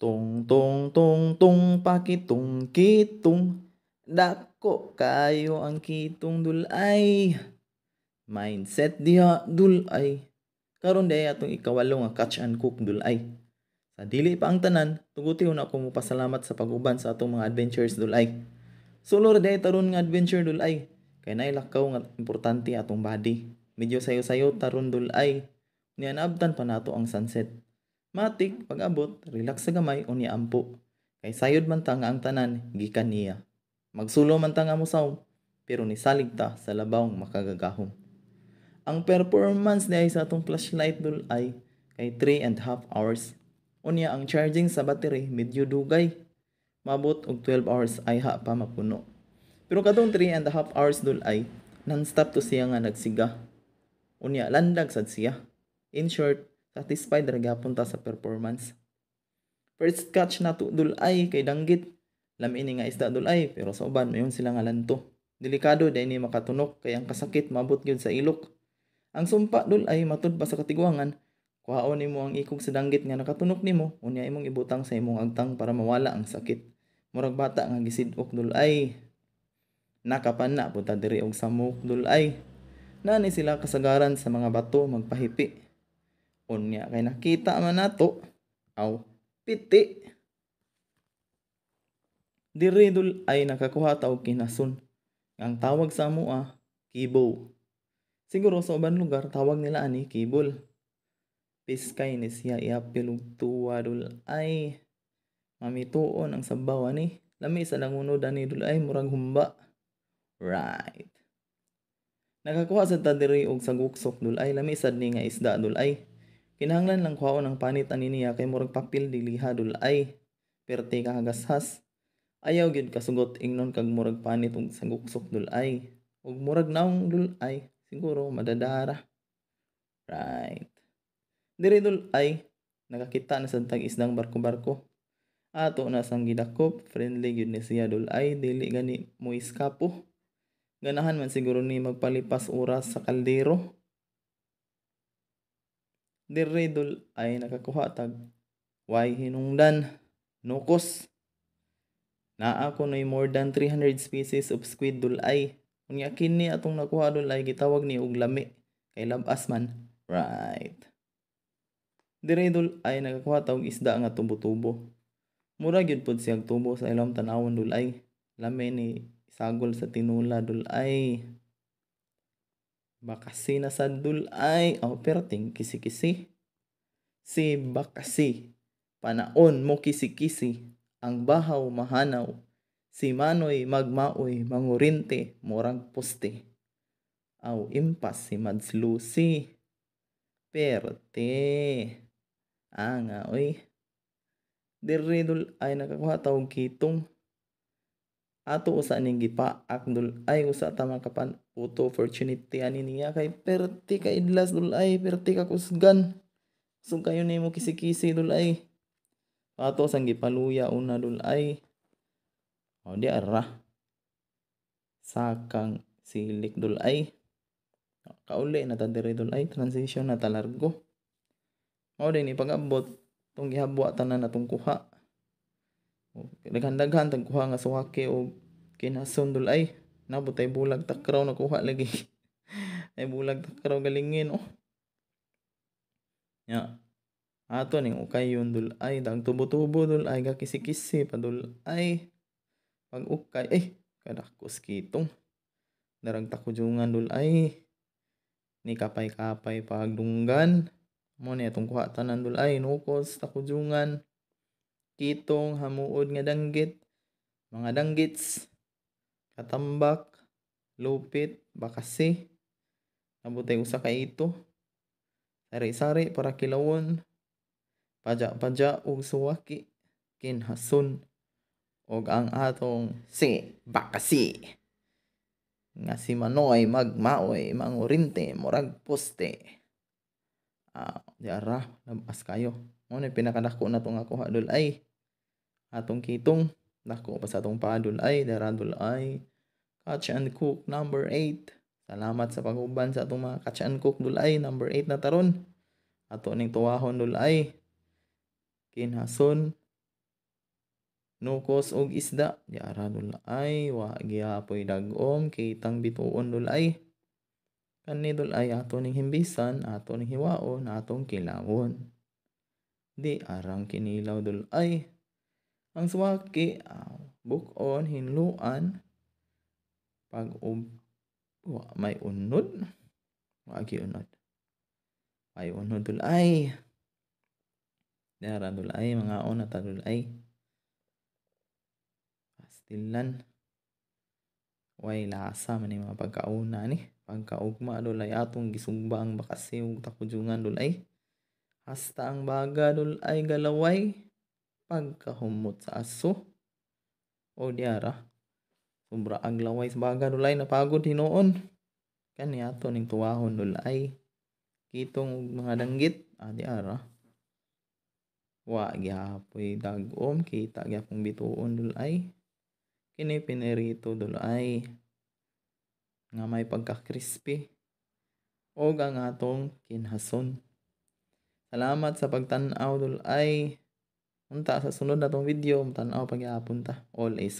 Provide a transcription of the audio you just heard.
Tung tung tung tung pakitong kitong dako kayo ang kitong dulay. Mindset diha dulay. Karon day atong ikawalo nga catch and cook dulay. Sa dili pa ang tanan, tuguti na ko pasalamat sa paguban sa atong mga adventures dulay. So Lord tarun nga adventure dulay. Kay nailakaw nga importante atong body. Medyo sayo-sayo tarun dulay. Niyan abtan pa nato ang sunset Matik, pag-abot, relax sa gamay o niampo. Kay sayod man ta nga ang tanan, gikan niya. Magsulo man ta nga musaw, pero nisalig ta sa labawng makagagahom. Ang performance niya sa atong flashlight dul ay kay 3 and half hours. Unya ang charging sa battery medyo dugay. Mabot og 12 hours ay ha pa mapuno. Pero kadtong 3 and a half hours dul ay non-stop to siya nga nagsiga. Unya landag sad siya. In short, satisfied ra gyapon ta sa performance. First catch na to dulay kay danggit. Lamini nga isda dulay pero sa uban mayon sila nga lanto. Delikado dai ni makatunok kay ang kasakit mabot gyud sa ilok. Ang sumpa dulay matud pa sa katigwangan. Kuhaon nimo ang ikog sa danggit nga nakatunok nimo unya imong ibutang sa imong agtang para mawala ang sakit. Murag bata nga gisidok dulay. Nakapan na punta diri og samok dulay. Nani sila kasagaran sa mga bato magpahipi Unya kay nakita man nato aw piti. Diri dul ay nakakuha ta kinasun. Ang tawag sa amoa ah, kibo. Siguro sa ubang lugar tawag nila ani ah, kibol. Piskay ni siya iapilog tuwa dul ay mamituon ang sabaw ani. Lami sa langunod ani dul ay murang humba. Right. Nakakuha sa tadiri og saguksok dulay lami sad ni nga isda dul dulay. Kinanglan lang kwaon ang panit aniniya kay murag papil diliha dulay. Perte ka hagashas. Ayaw gyud kasugot ingnon kag murag panit ug sanguksok dulay. Ug murag naong dulay, siguro madadara. Right. Diri dulay, nakakita na sa tag isdang barko-barko. Ato na sang gidakop, friendly gyud ni siya dulay, dili gani mo iskapo. Ganahan man siguro ni magpalipas oras sa kaldero dirridol ay nakakuhatag way hinungdan nukos na ako noy more than 300 species of squid dulay unya ni atong nakuha dulay gitawag ni og lami kay labas man right Dire dul ay nakakuha og isda nga tubo-tubo. Mura gyud pod siyang tubo sa ilang tanawon dulay. Lami ni sagol sa tinula dulay. Bakasi na sa dulay overting oh, kisi-kisi. Si bakasi, panaon mo kisi-kisi, ang bahaw mahanaw. Si manoy magmaoy mangurinte murag poste. Aw impas si madslusi. Perte. Ah nga oy. Dirridol ay nakakuha tawag kitong ato usa ning gipaak akdul ay usa ta makapan uto opportunity ani niya kay perti ka idlas dul ay perti ka kusgan so kayo nimo kisikisi dul ay ato sang gipaluya una dul ay oh di ara sakang silik dul ay kauli na ta dul ay transition na talargo mao din ipagabot tong gihabwa tanan natong kuha daghan-daghan tagkuha nga suwake o kinasundol ay nabot ay bulag takraw nakuha lagi ay bulag takraw galingin oh ya ato ning ukay yun dul ay dag tubo-tubo dul ay gakisi-kisi pa dul ay pag ukay eh kadakos kitong darag takujungan dul ay ni kapay-kapay pagdunggan mo ni atong kuha tanan dul ay nukos takujungan kitong, hamuod nga danggit, mga danggits, katambak, lupit, bakasi, nabutay usa ka ito, sari-sari para kilawon, paja-paja ug suwaki, kinhason, ug ang atong si bakasi. Nga si Manoy magmaoy, mangurinte, murag poste. Ah, uh, di ara, labas kayo. Muna pinakadako na itong ako hadol ay atong kitong Dako pa sa atong paadol ay, daradol ay. Catch and cook number 8. Salamat sa paguban sa atong mga catch and cook dulay number 8 na taron. Ato ning tuwahon dulay. Kinhason nukos og isda yara dulay wa giapoy dagom kitang bituon dulay. Kani dulay ato ning himbisan, ato ning hiwaon, atong kilawon. Di arang kinilaw dulay ang swaki, uh, ah, bukon, hinluan, pag um, wa, may unod, wagi unod. May unod tulay. Dara tulay, mga una tulay. Pastilan. Way lasa man yung mga pagkauna ni. Pagkaugma dulay atong gisugbang bakasiw takujungan dulay. Hasta ang baga dulay galaway pagkahumot sa aso o diara. Sobra ang laway sa baga dulay napagod hinoon. Kaniya to ning tuwahon dulay. Kitong mga danggit, ah diara. Wa gyapoy dagom, kita gyapong bituon dulay. Kini pinerito dulay. Nga may pagka-crispy. O ang kinhason. Salamat sa pagtanaw dulay. Unta sa sunod na tong video, matanaw pagyapon ta. All is